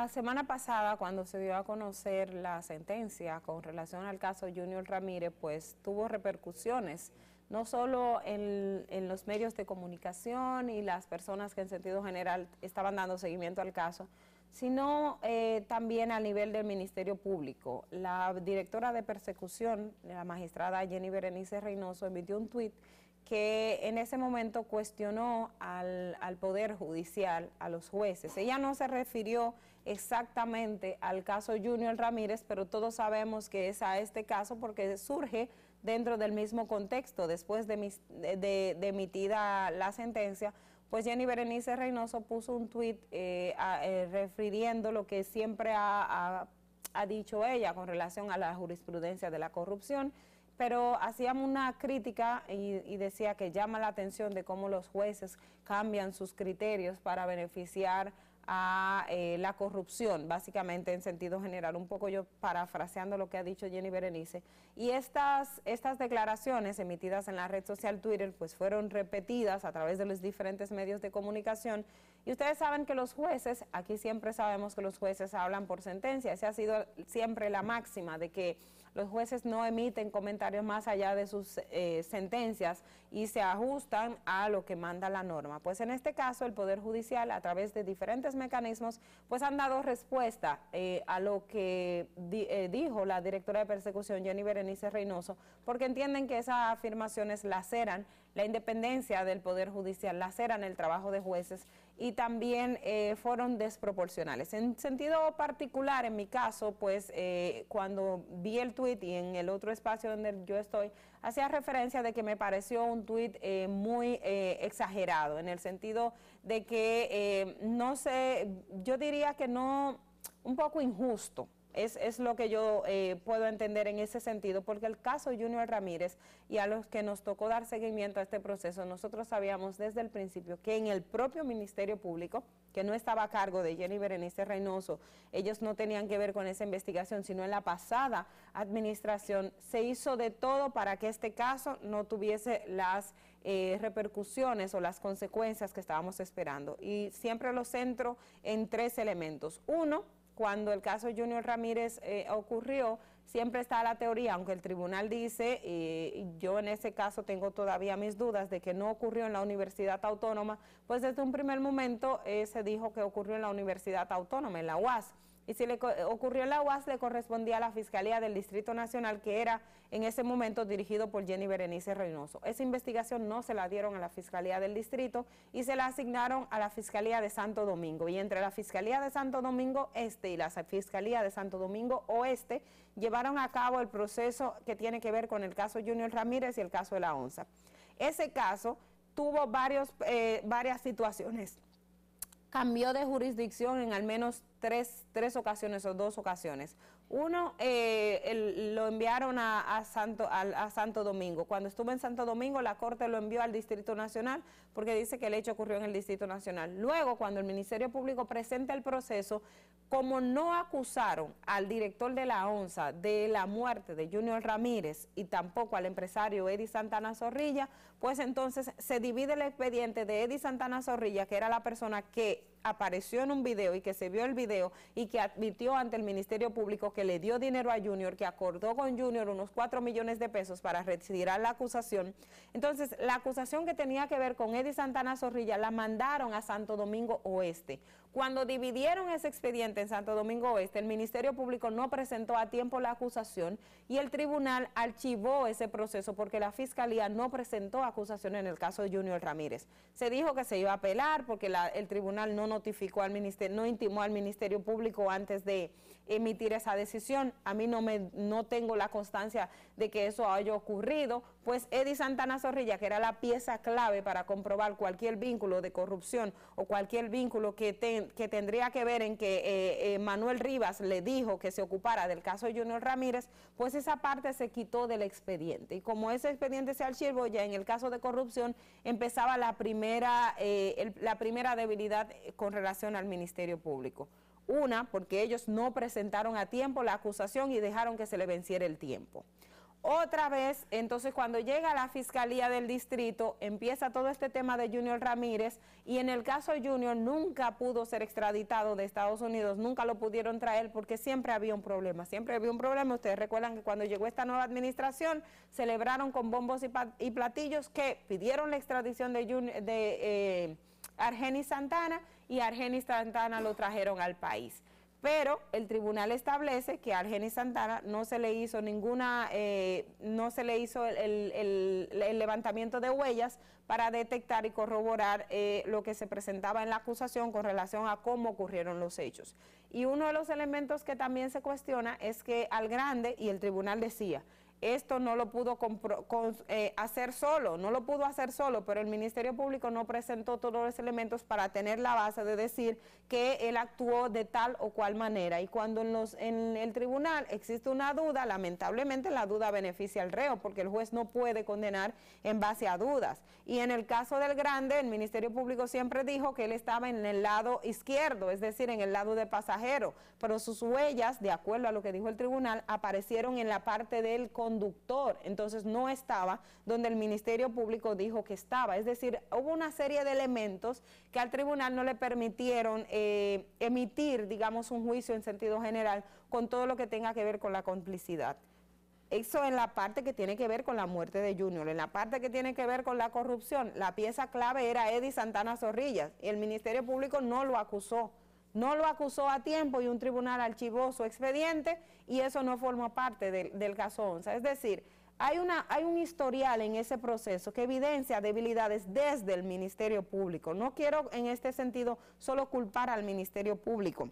la semana pasada, cuando se dio a conocer la sentencia con relación al caso Junior Ramírez, pues tuvo repercusiones, no solo en, los medios de comunicación y las personas que en sentido general estaban dando seguimiento al caso, sino eh, también a nivel del Ministerio Público. La directora de persecución, la magistrada Jenny Berenice Reynoso, emitió un tuit que en ese momento cuestionó al, al, Poder Judicial, a los jueces. Ella no se refirió exactamente al caso Junior Ramírez, pero todos sabemos que es a este caso porque surge dentro del mismo contexto. Después de, emitida la sentencia, pues Jenny Berenice Reynoso puso un tuit eh, eh, refiriendo lo que siempre ha, dicho ella con relación a la jurisprudencia de la corrupción pero hacíamos una crítica y, decía que llama la atención de cómo los jueces cambian sus criterios para beneficiar a eh, la corrupción, básicamente en sentido general, un poco yo parafraseando lo que ha dicho Jenny Berenice. Y estas, estas declaraciones emitidas en la red social Twitter, pues fueron repetidas a través de los diferentes medios de comunicación. Y ustedes saben que los jueces, aquí siempre sabemos que los jueces hablan por sentencia, esa ha sido siempre la máxima de que los jueces no emiten comentarios más allá de sus eh, sentencias y se ajustan a lo que manda la norma. Pues en este caso el Poder Judicial a través de diferentes mecanismos pues han dado respuesta eh, a lo que eh, dijo la directora de persecución Jenny Berenice Reynoso porque entienden que esas afirmaciones laceran la independencia del Poder Judicial, laceran el trabajo de jueces y también eh, fueron desproporcionales. En sentido particular, en mi caso, pues eh, cuando vi el tweet y en el otro espacio donde yo estoy, hacía referencia de que me pareció un tweet eh, muy exagerado, en el sentido de que, no sé, yo diría que no, un poco injusto es, es, lo que yo eh, puedo entender en ese sentido, porque el caso Junior Ramírez y a los que nos tocó dar seguimiento a este proceso, nosotros sabíamos desde el principio que en el propio Ministerio Público, que no estaba a cargo de Jenny Berenice Reynoso, ellos no tenían que ver con esa investigación, sino en la pasada administración se hizo de todo para que este caso no tuviese las eh, repercusiones o las consecuencias que estábamos esperando. Y siempre lo centro en tres elementos. Uno, cuando el caso Junior Ramírez eh, ocurrió, siempre está la teoría, aunque el tribunal dice, y yo en ese caso tengo todavía mis dudas de que no ocurrió en la Universidad Autónoma, pues desde un primer momento eh, se dijo que ocurrió en la Universidad Autónoma, en la UAS y si le ocurrió la UAS le correspondía a la Fiscalía del Distrito Nacional que era en ese momento dirigido por Jenny Berenice Reynoso. Esa investigación no se la dieron a la Fiscalía del Distrito y se la asignaron a la Fiscalía de Santo Domingo y entre la Fiscalía de Santo Domingo Este y la Fiscalía de Santo Domingo Oeste llevaron a cabo el proceso que tiene que ver con el caso Junior Ramírez y el caso de la ONSA. Ese caso tuvo eh, varias situaciones cambió de jurisdicción en al menos tres, ocasiones o dos ocasiones. Uno eh, lo enviaron a, Santo, a, a Santo Domingo. Cuando estuvo en Santo Domingo, la Corte lo envió al Distrito Nacional porque dice que el hecho ocurrió en el Distrito Nacional. Luego, cuando el Ministerio Público presenta el proceso, como no acusaron al director de la ONSA de la muerte de Junior Ramírez y tampoco al empresario Eddie Santana Zorrilla, pues entonces se divide el expediente de Eddie Santana Zorrilla, que era la persona que apareció en un video y que se vio el video y que admitió ante el Ministerio Público que le dio dinero a Junior, que acordó con Junior unos 4 millones de pesos para retirar la acusación. Entonces, la acusación que tenía que ver con Eddie Santana Zorrilla la mandaron a Santo Domingo Oeste. Cuando dividieron ese expediente en Santo Domingo Oeste, el Ministerio Público no presentó a tiempo la acusación y el tribunal archivó ese proceso porque la Fiscalía no presentó acusación en el caso de Junior Ramírez. Se dijo que se iba a apelar porque el tribunal no notificó al ministerio, no intimó al Ministerio Público antes de emitir esa decisión. A mí no, me, no tengo la constancia de que eso haya ocurrido, pues Eddie Santana Zorrilla, que era la pieza clave para comprobar cualquier vínculo de corrupción o cualquier vínculo que, que tendría que ver en que eh, eh, Manuel Rivas le dijo que se ocupara del caso de Junior Ramírez, pues esa parte se quitó del expediente. Y como ese expediente se archivó, ya en el caso de corrupción empezaba la primera, eh, la primera debilidad con relación al Ministerio Público. Una, porque ellos no presentaron a tiempo la acusación y dejaron que se le venciera el tiempo. Otra vez, entonces cuando llega la Fiscalía del Distrito, empieza todo este tema de Junior Ramírez y en el caso Junior nunca pudo ser extraditado de Estados Unidos, nunca lo pudieron traer porque siempre había un problema, siempre había un problema. Ustedes recuerdan que cuando llegó esta nueva administración celebraron con bombos y, platillos que pidieron la extradición de, Junior, de eh, Argenis Santana y Argenis Santana lo trajeron al país. Pero el tribunal establece que a Argenis Santana no se le hizo ninguna, eh, no se le hizo el, levantamiento de huellas para detectar y corroborar eh, lo que se presentaba en la acusación con relación a cómo ocurrieron los hechos. Y uno de los elementos que también se cuestiona es que al grande, y el tribunal decía, esto no lo pudo eh, hacer solo, no lo pudo hacer solo, pero el Ministerio Público no presentó todos los elementos para tener la base de decir que él actuó de tal o cual manera. Y cuando en, en el tribunal existe una duda, lamentablemente la duda beneficia al reo, porque el juez no puede condenar en base a dudas. Y en el caso del grande, el Ministerio Público siempre dijo que él estaba en el lado izquierdo, es decir, en el lado de pasajero, pero sus huellas, de acuerdo a lo que dijo el tribunal, aparecieron en la parte del conductor, entonces no estaba donde el Ministerio Público dijo que estaba. Es decir, hubo una serie de elementos que al tribunal no le permitieron eh, emitir, digamos, un juicio en sentido general con todo lo que tenga que ver con la complicidad. Eso en la parte que tiene que ver con la muerte de Junior, en la parte que tiene que ver con la corrupción. La pieza clave era Eddie Santana Zorrillas y el Ministerio Público no lo acusó no lo acusó a tiempo y un tribunal archivó su expediente y eso no forma parte del, caso ONSA. Es decir, hay, una, hay un historial en ese proceso que evidencia debilidades desde el Ministerio Público. No quiero en este sentido solo culpar al Ministerio Público.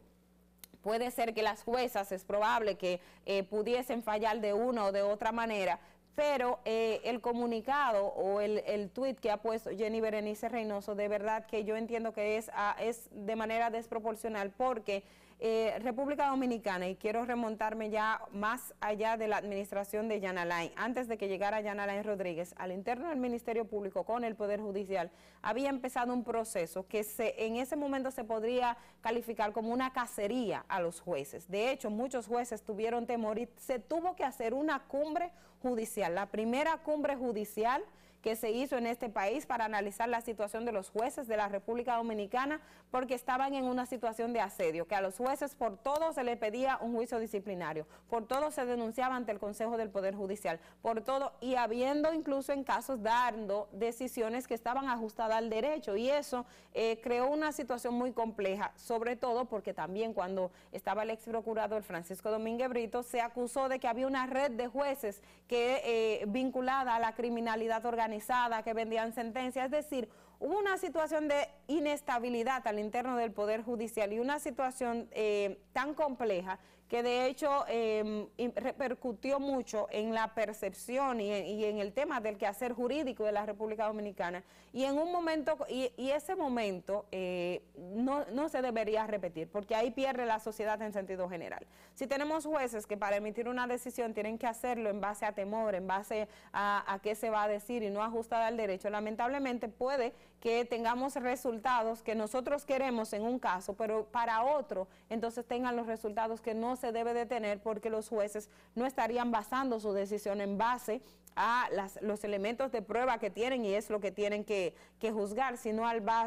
Puede ser que las juezas, es probable que eh, pudiesen fallar de una o de otra manera, pero eh, el comunicado o el, el tweet que ha puesto Jenny Berenice Reynoso, de verdad que yo entiendo que es, ah, es de manera desproporcional porque eh, República Dominicana, y quiero remontarme ya más allá de la administración de Yanalain. Antes de que llegara Yanalain Rodríguez, al interno del Ministerio Público con el Poder Judicial, había empezado un proceso que se, en ese momento se podría calificar como una cacería a los jueces. De hecho, muchos jueces tuvieron temor y se tuvo que hacer una cumbre judicial, la primera cumbre judicial que se hizo en este país para analizar la situación de los jueces de la República Dominicana porque estaban en una situación de asedio, que a los jueces por todo se les pedía un juicio disciplinario, por todo se denunciaba ante el Consejo del Poder Judicial, por todo y habiendo incluso en casos dando decisiones que estaban ajustadas al derecho y eso eh, creó una situación muy compleja, sobre todo porque también cuando estaba el ex procurador Francisco Domínguez Brito se acusó de que había una red de jueces que eh, vinculada a la criminalidad organizada organizada que vendían sentencias. Es decir, hubo una situación de inestabilidad al interno del Poder Judicial y una situación eh, tan compleja que de hecho em, repercutió mucho en la percepción y en, el tema del quehacer jurídico de la República Dominicana. Y en un momento, y, ese momento eh, no, se debería repetir, porque ahí pierde la sociedad en sentido general. Si tenemos jueces que para emitir una decisión tienen que hacerlo en base a temor, en base a, a qué se va a decir y no ajustada al derecho, lamentablemente puede que tengamos resultados que nosotros queremos en un caso, pero para otro, entonces tengan los resultados que no se debe de tener porque los jueces no estarían basando su decisión en base a los elementos de prueba que tienen y es lo que tienen que, juzgar, sino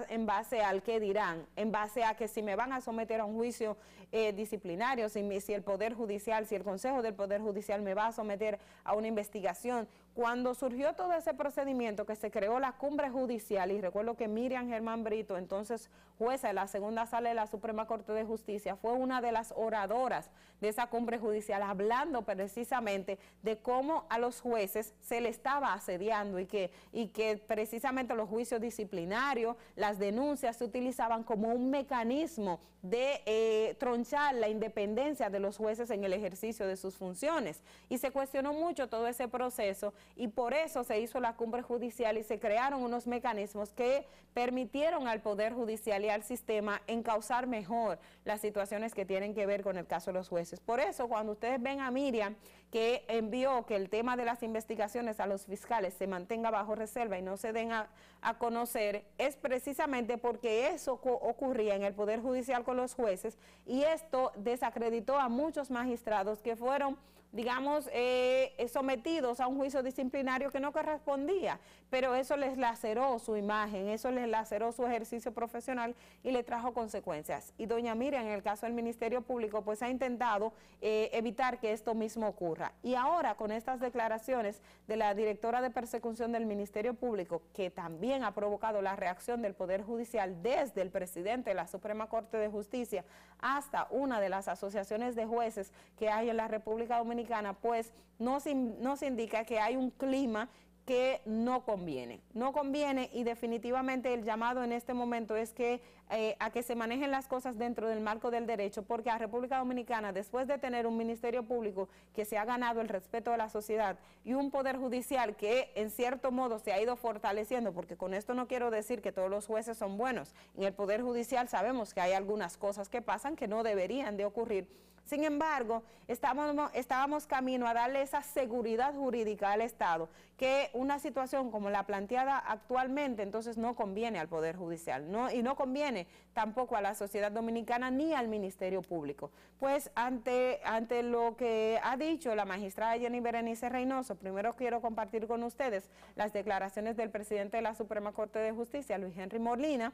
en base al que dirán, en base a que si me van a someter a un juicio eh, disciplinario, si el Poder Judicial, si el Consejo del Poder Judicial me va a someter a una investigación, cuando surgió todo ese procedimiento que se creó la cumbre judicial, y recuerdo que Miriam Germán Brito, entonces jueza de la segunda sala de la Suprema Corte de Justicia, fue una de las oradoras de esa cumbre judicial, hablando precisamente de cómo a los jueces se le estaba asediando y que, y que precisamente los juicios disciplinarios, las denuncias se utilizaban como un mecanismo de eh, tronchar la independencia de los jueces en el ejercicio de sus funciones. Y se cuestionó mucho todo ese proceso y por eso se hizo la cumbre judicial y se crearon unos mecanismos que permitieron al Poder Judicial y al sistema encauzar mejor las situaciones que tienen que ver con el caso de los jueces. Por eso, cuando ustedes ven a Miriam, que envió que el tema de las investigaciones a los fiscales se mantenga bajo reserva y no se den a, a conocer, es precisamente porque eso ocurría en el Poder Judicial con los jueces y esto desacreditó a muchos magistrados que fueron digamos, eh, sometidos a un juicio disciplinario que no correspondía, pero eso les laceró su imagen, eso les laceró su ejercicio profesional y le trajo consecuencias. Y doña Miriam, en el caso del Ministerio Público, pues ha intentado eh, evitar que esto mismo ocurra. Y ahora, con estas declaraciones de la directora de persecución del Ministerio Público, que también ha provocado la reacción del Poder Judicial desde el presidente de la Suprema Corte de Justicia hasta una de las asociaciones de jueces que hay en la República Dominicana, pues nos, nos indica que hay un clima que no conviene. No conviene y definitivamente el llamado en este momento es que eh, a que se manejen las cosas dentro del marco del derecho, porque a República Dominicana, después de tener un Ministerio Público que se ha ganado el respeto de la sociedad y un Poder Judicial que en cierto modo se ha ido fortaleciendo, porque con esto no quiero decir que todos los jueces son buenos, en el Poder Judicial sabemos que hay algunas cosas que pasan que no deberían de ocurrir sin embargo, estábamos, camino a darle esa seguridad jurídica al Estado, que una situación como la planteada actualmente entonces no conviene al Poder Judicial y no conviene tampoco a la sociedad dominicana ni al Ministerio Público. Pues ante, ante lo que ha dicho la magistrada Jenny Berenice Reynoso, primero quiero compartir con ustedes las declaraciones del presidente de la Suprema Corte de Justicia, Luis Henry Morlina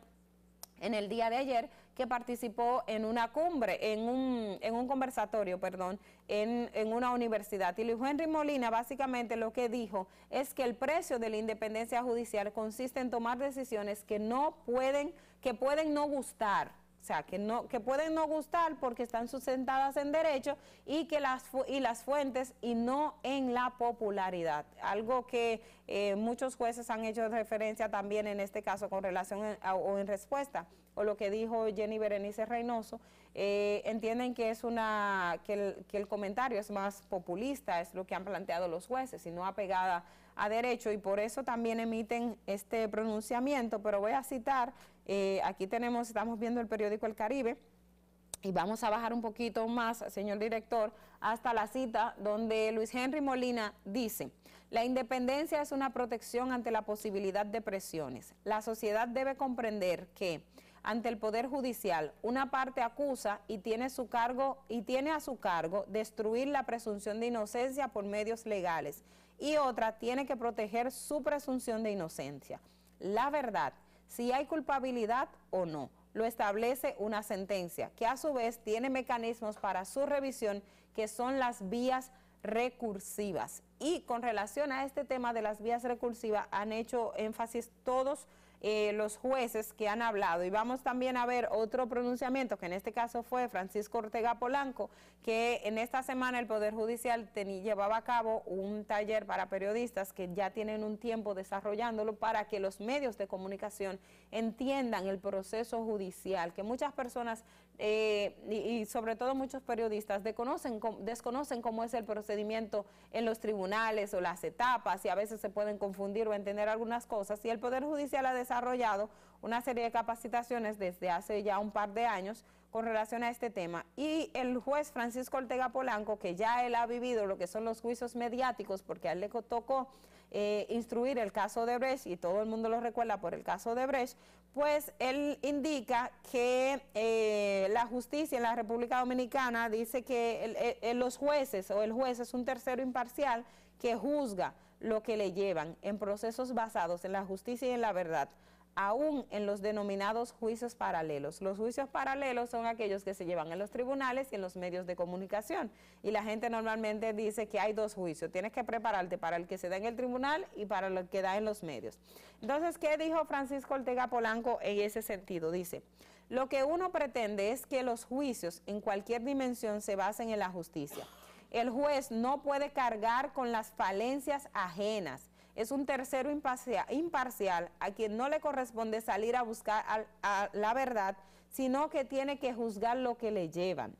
en el día de ayer que participó en una cumbre, en un, en un conversatorio, perdón, en, una universidad. Y Luis Henry Molina básicamente lo que dijo es que el precio de la independencia judicial consiste en tomar decisiones que no pueden, que pueden no gustar o sea, que, no, que pueden no gustar porque están sustentadas en derecho y, que las, y las fuentes y no en la popularidad. Algo que eh, muchos jueces han hecho referencia también en este caso con relación o en respuesta o lo que dijo Jenny Berenice Reynoso, eh, entienden que es una que que el comentario es más populista, es lo que han planteado los jueces y no apegada a derecho y por eso también emiten este pronunciamiento, pero voy a citar eh, aquí tenemos, estamos viendo el periódico El Caribe. Y vamos a bajar un poquito más, señor director, hasta la cita donde Luis Henry Molina dice, la independencia es una protección ante la posibilidad de presiones. La sociedad debe comprender que ante el Poder Judicial, una parte acusa y tiene, su cargo, y tiene a su cargo destruir la presunción de inocencia por medios legales y otra tiene que proteger su presunción de inocencia. La verdad si hay culpabilidad o no. Lo establece una sentencia que a su vez tiene mecanismos para su revisión que son las vías recursivas. Y con relación a este tema de las vías recursivas han hecho énfasis todos los eh, los jueces que han hablado. Y vamos también a ver otro pronunciamiento, que en este caso fue Francisco Ortega Polanco, que en esta semana el Poder Judicial llevaba a cabo un taller para periodistas que ya tienen un tiempo desarrollándolo para que los medios de comunicación entiendan el proceso judicial, que muchas personas eh, y, sobre todo muchos periodistas desconocen, desconocen cómo es el procedimiento en los tribunales o las etapas y a veces se pueden confundir o entender algunas cosas y el Poder Judicial ha desarrollado una serie de capacitaciones desde hace ya un par de años con relación a este tema. Y el juez Francisco Ortega Polanco, que ya él ha vivido lo que son los juicios mediáticos, porque a él le tocó eh, instruir el caso de Brecht, y todo el mundo lo recuerda por el caso de Brecht, pues él indica que eh, la justicia en la República Dominicana dice que eh, eh, los jueces o el juez es un tercero imparcial que juzga lo que le llevan en procesos basados en la justicia y en la verdad aún en los denominados juicios paralelos. Los juicios paralelos son aquellos que se llevan en los tribunales y en los medios de comunicación. Y la gente normalmente dice que hay dos juicios. Tienes que prepararte para el que se da en el tribunal y para el que da en los medios. Entonces, ¿qué dijo Francisco Ortega Polanco en ese sentido? Dice, lo que uno pretende es que los juicios en cualquier dimensión se basen en la justicia. El juez no puede cargar con las falencias ajenas es un tercero imparcial, a quien no le corresponde salir a buscar la verdad, sino que tiene que juzgar lo que le llevan.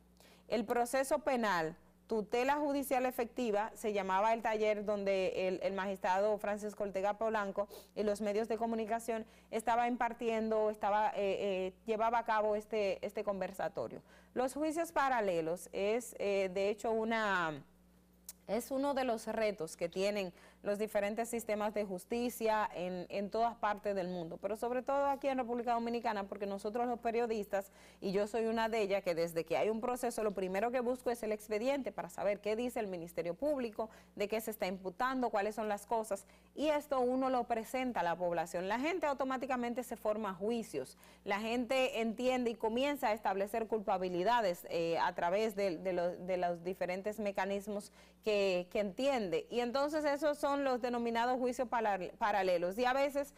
El proceso penal, tutela judicial efectiva, se llamaba el taller donde el, magistrado Francisco Ortega Polanco y los medios de comunicación estaba impartiendo, estaba, eh, eh, llevaba a cabo este, este conversatorio. Los juicios paralelos es eh, de hecho una... Es uno de los retos que tienen los diferentes sistemas de justicia en, en todas partes del mundo, pero sobre todo aquí en República Dominicana, porque nosotros los periodistas, y yo soy una de ellas, que desde que hay un proceso, lo primero que busco es el expediente para saber qué dice el Ministerio Público, de qué se está imputando, cuáles son las cosas, y esto uno lo presenta a la población. La gente automáticamente se forma juicios, la gente entiende y comienza a establecer culpabilidades eh, a través de, los diferentes mecanismos que, que, entiende. Y entonces esos son los denominados juicios paralelos y a veces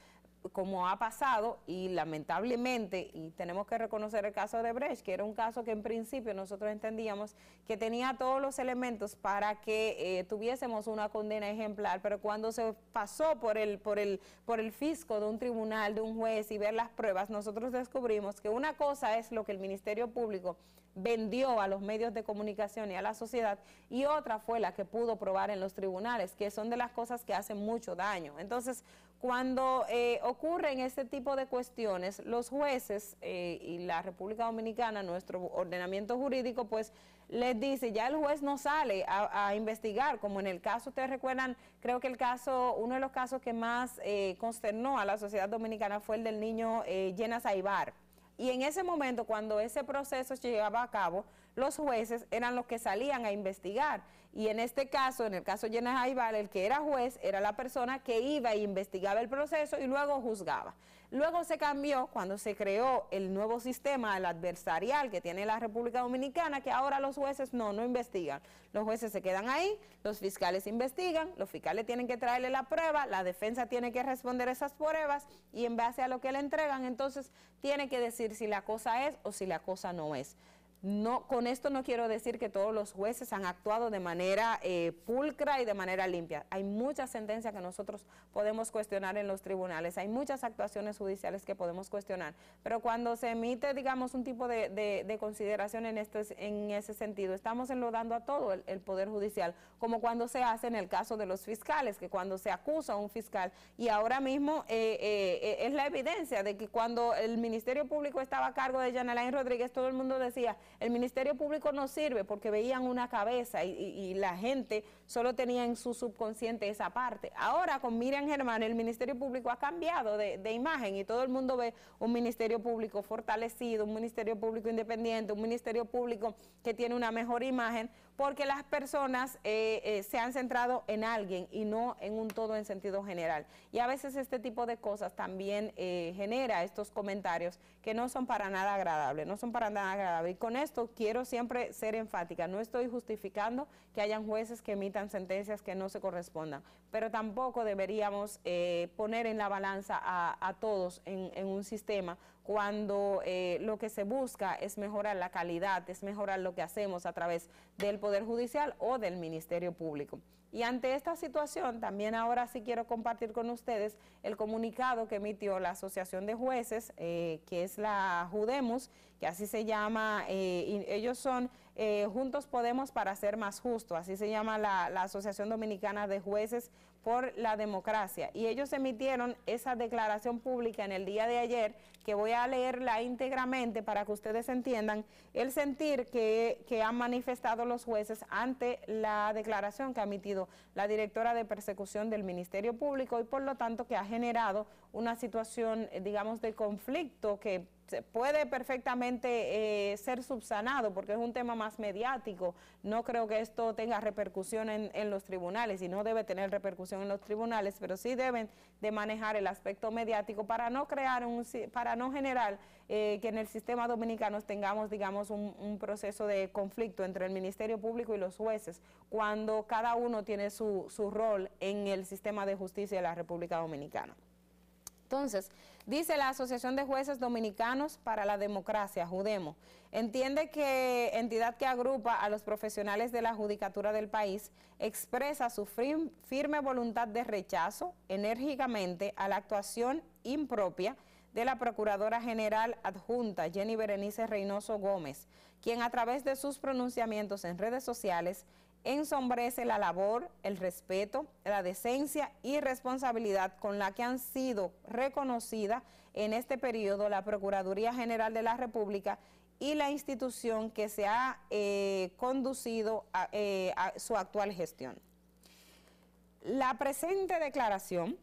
como ha pasado y lamentablemente, y tenemos que reconocer el caso de Brecht, que era un caso que en principio nosotros entendíamos que tenía todos los elementos para que eh, tuviésemos una condena ejemplar, pero cuando se pasó por el, por, el, por el fisco de un tribunal, de un juez y ver las pruebas, nosotros descubrimos que una cosa es lo que el Ministerio Público vendió a los medios de comunicación y a la sociedad, y otra fue la que pudo probar en los tribunales, que son de las cosas que hacen mucho daño. Entonces, cuando eh, ocurren este tipo de cuestiones, los jueces eh, y la República Dominicana, nuestro ordenamiento jurídico, pues les dice, ya el juez no sale a, investigar, como en el caso, ustedes recuerdan, creo que el caso, uno de los casos que más eh, consternó a la sociedad dominicana fue el del niño Llena Zaibar y en ese momento, cuando ese proceso llegaba a cabo, los jueces eran los que salían a investigar. Y en este caso, en el caso Llenas Jaibal, el que era juez era la persona que iba e investigaba el proceso y luego juzgaba. Luego se cambió cuando se creó el nuevo sistema, el adversarial que tiene la República Dominicana, que ahora los jueces no, no investigan. Los jueces se quedan ahí, los fiscales investigan, los fiscales tienen que traerle la prueba, la defensa tiene que responder esas pruebas y en base a lo que le entregan, entonces tiene que decir si la cosa es o si la cosa no es. No, con esto no quiero decir que todos los jueces han actuado de manera eh, pulcra y de manera limpia. Hay muchas sentencias que nosotros podemos cuestionar en los tribunales, hay muchas actuaciones judiciales que podemos cuestionar, pero cuando se emite, digamos, un tipo de, consideración en, este, en ese sentido, estamos enlodando a todo el, Poder Judicial, como cuando se hace en el caso de los fiscales, que cuando se acusa a un fiscal, y ahora mismo eh, eh, es la evidencia de que cuando el Ministerio Público estaba a cargo de Yanalain Rodríguez, todo el mundo decía, el Ministerio Público no sirve porque veían una cabeza y, la gente solo tenía en su subconsciente esa parte. Ahora con Miriam Germán el Ministerio Público ha cambiado de, de imagen y todo el mundo ve un Ministerio Público fortalecido, un Ministerio Público independiente, un Ministerio Público que tiene una mejor imagen, porque las personas eh, eh, se han centrado en alguien y no en un todo en sentido general. Y a veces este tipo de cosas también eh, genera estos comentarios que no son para nada agradables, no son para nada agradables. Y con esto quiero siempre ser enfática, no estoy justificando que hayan jueces que emitan sentencias que no se correspondan, pero tampoco deberíamos eh, poner en la balanza a, todos en, un sistema cuando eh, lo que se busca es mejorar la calidad, es mejorar lo que hacemos a través del Poder Judicial o del Ministerio Público. Y ante esta situación, también ahora sí quiero compartir con ustedes el comunicado que emitió la Asociación de Jueces, eh, que es la Judemos, que así se llama, ellos son eh, Juntos Podemos para ser más justo, así se llama la, la, Asociación Dominicana de Jueces por la Democracia. Y ellos emitieron esa declaración pública en el día de ayer que voy a leerla íntegramente para que ustedes entiendan el sentir que, que han manifestado los jueces ante la declaración que ha emitido la directora de persecución del Ministerio Público y por lo tanto que ha generado una situación, eh, digamos, de conflicto que puede perfectamente eh, ser subsanado porque es un tema más mediático. No creo que esto tenga repercusión en, los tribunales y no debe tener repercusión en los tribunales, pero sí deben de manejar el aspecto mediático para no crear un para en general eh, que en el sistema dominicano tengamos, digamos, un, proceso de conflicto entre el Ministerio Público y los jueces, cuando cada uno tiene su, su rol en el sistema de justicia de la República Dominicana. Entonces, dice la Asociación de Jueces Dominicanos para la Democracia, Judemo, entiende que entidad que agrupa a los profesionales de la judicatura del país expresa su firme voluntad de rechazo enérgicamente a la actuación impropia de la Procuradora General Adjunta Jenny Berenice Reynoso Gómez, quien a través de sus pronunciamientos en redes sociales ensombrece la labor, el respeto, la decencia y responsabilidad con la que han sido reconocida en este periodo la Procuraduría General de la República y la institución que se ha eh, conducido eh, a su actual gestión. La presente declaración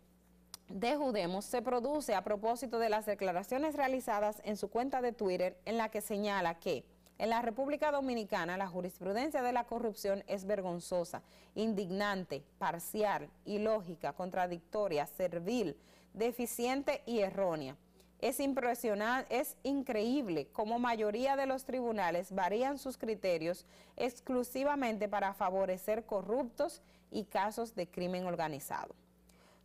de Judemos se produce a propósito de las declaraciones realizadas en su cuenta de Twitter en la que señala que en la República Dominicana la jurisprudencia de la corrupción es vergonzosa, indignante, parcial, ilógica, contradictoria, servil, deficiente y errónea. Es impresionante, es increíble cómo mayoría de los tribunales varían sus criterios exclusivamente para favorecer corruptos y casos de crimen organizado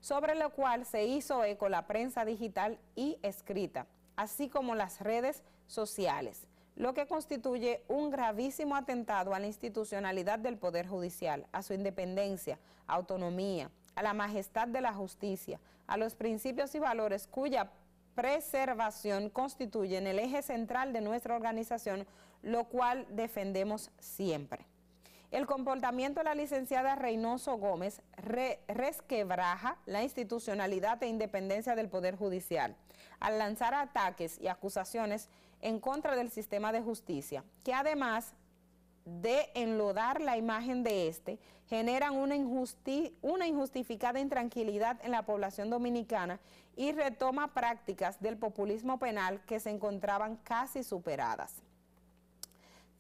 sobre lo cual se hizo eco la prensa digital y escrita, así como las redes sociales, lo que constituye un gravísimo atentado a la institucionalidad del Poder Judicial, a su independencia, autonomía, a la majestad de la justicia, a los principios y valores cuya preservación constituye en el eje central de nuestra organización, lo cual defendemos siempre. El comportamiento de la licenciada Reynoso Gómez resquebraja la institucionalidad e independencia del Poder Judicial al lanzar ataques y acusaciones en contra del sistema de justicia, que además de enlodar la imagen de este, generan una injustificada intranquilidad en la población dominicana y retoma prácticas del populismo penal que se encontraban casi superadas.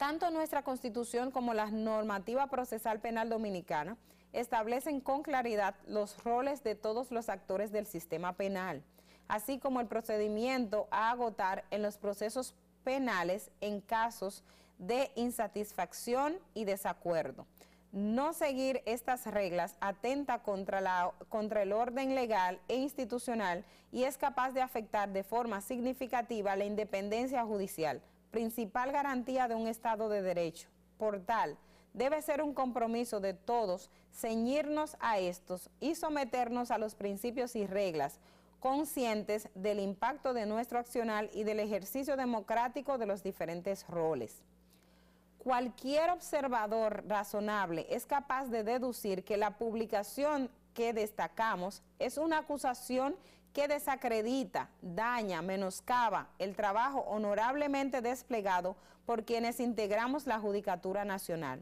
Tanto nuestra Constitución como la normativa procesal penal dominicana establecen con claridad los roles de todos los actores del sistema penal, así como el procedimiento a agotar en los procesos penales en casos de insatisfacción y desacuerdo. No seguir estas reglas atenta contra, contra, el orden legal e institucional y es capaz de afectar de forma significativa la independencia judicial, principal garantía de un Estado de Derecho. Por tal, debe ser un compromiso de todos ceñirnos a estos y someternos a los principios y reglas, conscientes del impacto de nuestro accional y del ejercicio democrático de los diferentes roles. Cualquier observador razonable es capaz de deducir que la publicación que destacamos es una acusación que desacredita, daña, menoscaba el trabajo honorablemente desplegado por quienes integramos la Judicatura Nacional,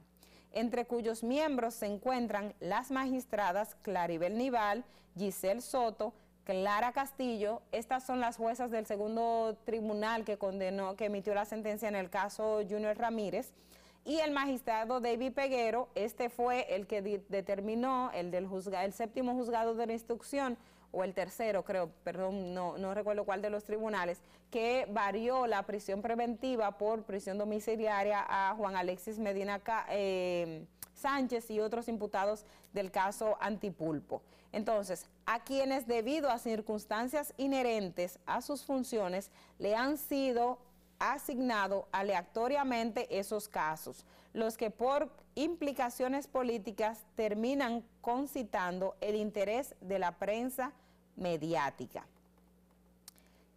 entre cuyos miembros se encuentran las magistradas Claribel Nival, Giselle Soto, Clara Castillo, estas son las juezas del segundo tribunal que condenó, que emitió la sentencia en el caso Junior Ramírez, y el magistrado David Peguero, este fue el que determinó, el del juzga, el séptimo juzgado de la instrucción, o el tercero, creo, perdón, no, no recuerdo cuál de los tribunales, que varió la prisión preventiva por prisión domiciliaria a Juan Alexis Medina eh, Sánchez y otros imputados del caso Antipulpo. Entonces, a quienes debido a circunstancias inherentes a sus funciones le han sido asignado aleatoriamente esos casos, los que por implicaciones políticas terminan concitando el interés de la prensa mediática.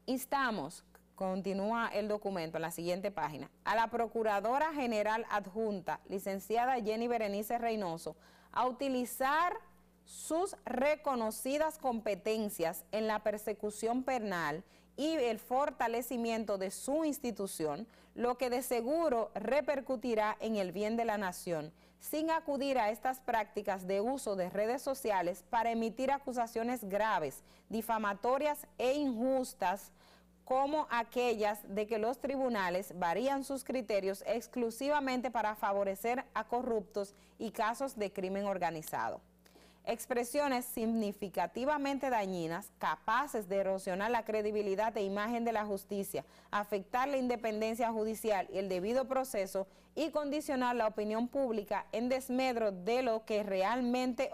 Instamos, continúa el documento en la siguiente página, a la Procuradora General Adjunta, licenciada Jenny Berenice Reynoso, a utilizar sus reconocidas competencias en la persecución penal y el fortalecimiento de su institución, lo que de seguro repercutirá en el bien de la nación, sin acudir a estas prácticas de uso de redes sociales para emitir acusaciones graves, difamatorias e injustas, como aquellas de que los tribunales varían sus criterios exclusivamente para favorecer a corruptos y casos de crimen organizado expresiones significativamente dañinas capaces de erosionar la credibilidad e imagen de la justicia, afectar la independencia judicial y el debido proceso y condicionar la opinión pública en desmedro de lo que realmente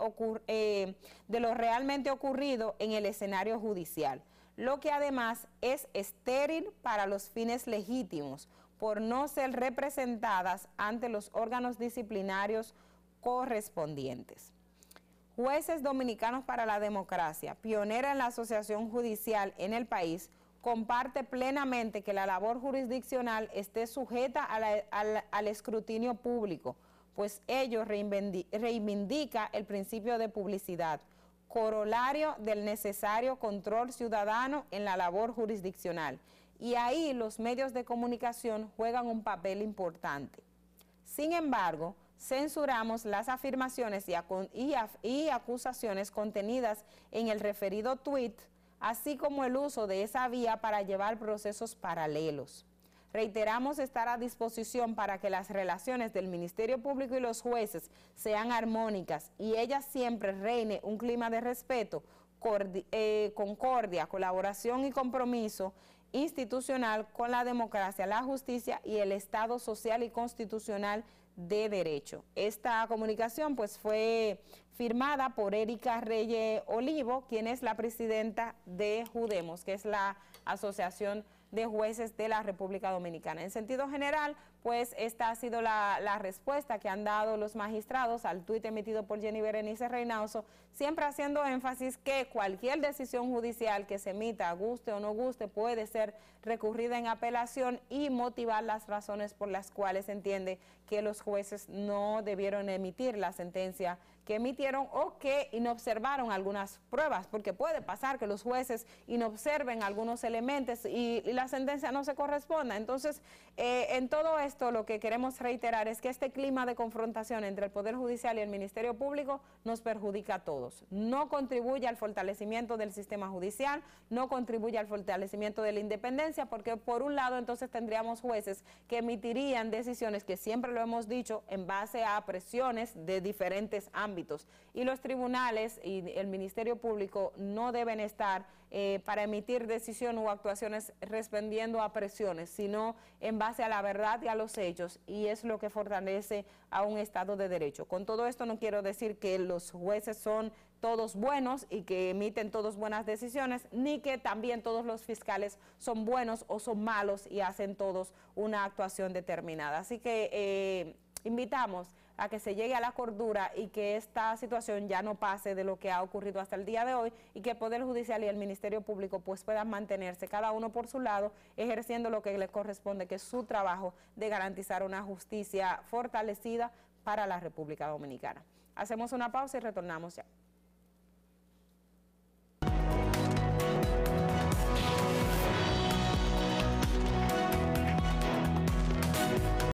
eh, de lo realmente ocurrido en el escenario judicial, lo que además es estéril para los fines legítimos por no ser representadas ante los órganos disciplinarios correspondientes. Jueces Dominicanos para la Democracia, pionera en la asociación judicial en el país, comparte plenamente que la labor jurisdiccional esté sujeta al, al, escrutinio público, pues ello reivindica el principio de publicidad, corolario del necesario control ciudadano en la labor jurisdiccional. Y ahí los medios de comunicación juegan un papel importante. Sin embargo, censuramos las afirmaciones y, acusaciones contenidas en el referido tweet, así como el uso de esa vía para llevar procesos paralelos. Reiteramos estar a disposición para que las relaciones del Ministerio Público y los jueces sean armónicas y ella siempre reine un clima de respeto, eh, concordia, colaboración y compromiso institucional con la democracia, la justicia y el Estado social y constitucional de Derecho. Esta comunicación pues fue firmada por Erika Reyes Olivo, quien es la presidenta de Judemos, que es la asociación de jueces de la República Dominicana. En sentido general, pues esta ha sido la, respuesta que han dado los magistrados al tuit emitido por Jenny Berenice Reynoso, siempre haciendo énfasis que cualquier decisión judicial que se emita, guste o no guste, puede ser recurrida en apelación y motivar las razones por las cuales se entiende que los jueces no debieron emitir la sentencia que emitieron o que inobservaron algunas pruebas, porque puede pasar que los jueces inobserven algunos elementos y, la sentencia no se corresponda. Entonces, eh, en todo esto lo que queremos reiterar es que este clima de confrontación entre el Poder Judicial y el Ministerio Público nos perjudica a todos. No contribuye al fortalecimiento del sistema judicial, no contribuye al fortalecimiento de la independencia, porque por un lado entonces tendríamos jueces que emitirían decisiones que siempre lo hemos dicho en base a presiones de diferentes ámbitos y los tribunales y el Ministerio Público no deben estar eh, para emitir decisión o actuaciones respondiendo a presiones, sino en base a la verdad y a los hechos, y es lo que fortalece a un Estado de Derecho. Con todo esto no quiero decir que los jueces son todos buenos y que emiten todas buenas decisiones, ni que también todos los fiscales son buenos o son malos y hacen todos una actuación determinada. Así que eh, invitamos a que se llegue a la cordura y que esta situación ya no pase de lo que ha ocurrido hasta el día de hoy y que el Poder Judicial y el Ministerio Público pues puedan mantenerse cada uno por su lado ejerciendo lo que le corresponde, que es su trabajo de garantizar una justicia fortalecida para la República Dominicana. Hacemos una pausa y retornamos ya.